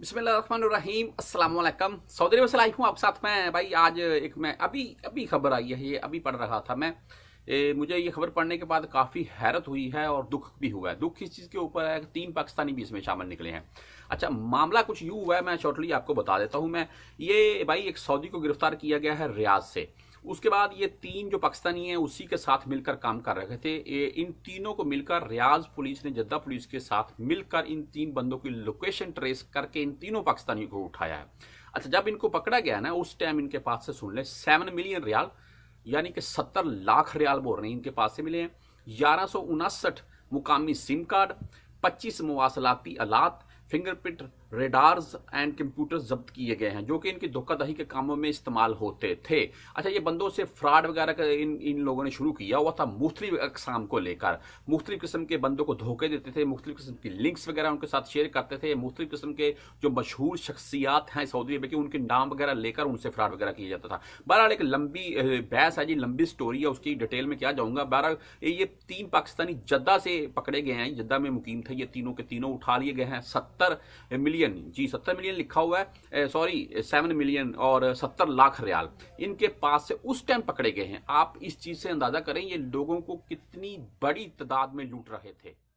बिसमीम असलम सऊदी अरब से लाई हूँ आपके साथ में भाई आज एक मैं अभी अभी खबर आई है ये अभी पढ़ रहा था मैं ए, मुझे ये खबर पढ़ने के बाद काफ़ी हैरत हुई है और दुख भी हुआ है दुख इस चीज़ के ऊपर है कि तीन पाकिस्तानी भी इसमें शामिल निकले हैं अच्छा मामला कुछ यूँ हुआ है मैं शॉर्टली आपको बता देता हूँ मैं ये भाई एक सऊदी को गिरफ्तार किया गया है रियाज से उसके बाद ये तीन जो पाकिस्तानी हैं उसी के साथ मिलकर काम कर रहे थे ये इन तीनों को मिलकर रियाज पुलिस ने जद्दा पुलिस के साथ मिलकर इन तीन बंदों की लोकेशन ट्रेस करके इन तीनों पाकिस्तानियों को उठाया है अच्छा जब इनको पकड़ा गया ना उस टाइम इनके पास से सुन लें सेवन मिलियन रियाल यानी कि सत्तर लाख रियाल बोल रहे हैं इनके पास से मिले हैं ग्यारह मुकामी सिम कार्ड पच्चीस मवासलाती आलात फिंगरप्रिंट रेडार्स एंड कंप्यूटर जब्त किए गए हैं जो कि इनकी धोखाधही के कामों में इस्तेमाल होते थे अच्छा ये बंदों से फ्रॉड वगैरह का इन इन लोगों ने शुरू किया हुआ था मुख्तलिफ अकसाम को लेकर मुख्तलिफ किस्म के बंदों को धोखे देते थे मुख्तलिफ किस्म की लिंक्स वगैरह उनके साथ शेयर करते थे मुख्तलिफ किस्म के जो मशहूर शख्सियात हैं सऊदी अरब के उनके नाम वगैरह लेकर उनसे फ्रॉड वगैरह किया जाता था बहरहाल एक लंबी बहस है जी लंबी स्टोरी है उसकी डिटेल में क्या जाऊँगा बहरहाल ये तीन पाकिस्तानी जद्दा से पकड़े गए हैं जद्दा में मुकीम थे ये तीनों के तीनों उठा लिए गए हैं सत्तर मिली मिलियन जी सत्तर मिलियन लिखा हुआ है सॉरी सेवन मिलियन और सत्तर लाख रियाल इनके पास से उस टाइम पकड़े गए हैं आप इस चीज से अंदाजा करें ये लोगों को कितनी बड़ी तादाद में लूट रहे थे